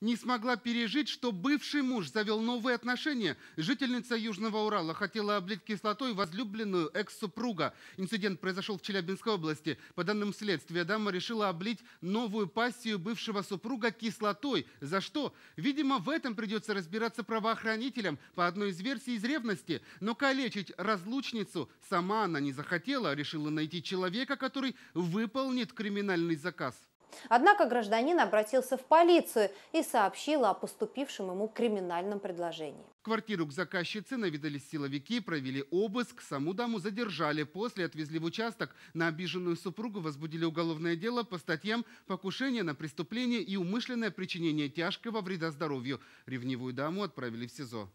не смогла пережить, что бывший муж завел новые отношения. Жительница Южного Урала хотела облить кислотой возлюбленную экс-супруга. Инцидент произошел в Челябинской области. По данным следствия, дама решила облить новую пассию бывшего супруга кислотой. За что? Видимо, в этом придется разбираться правоохранителям по одной из версий из ревности. Но калечить разлучницу сама она не захотела. Решила найти человека, который выполнит криминальный заказ. Однако гражданин обратился в полицию и сообщил о поступившем ему криминальном предложении. Квартиру к заказчице наведались силовики, провели обыск, саму даму задержали. После отвезли в участок. На обиженную супругу возбудили уголовное дело по статьям «Покушение на преступление и умышленное причинение тяжкого вреда здоровью». Ревнивую даму отправили в СИЗО.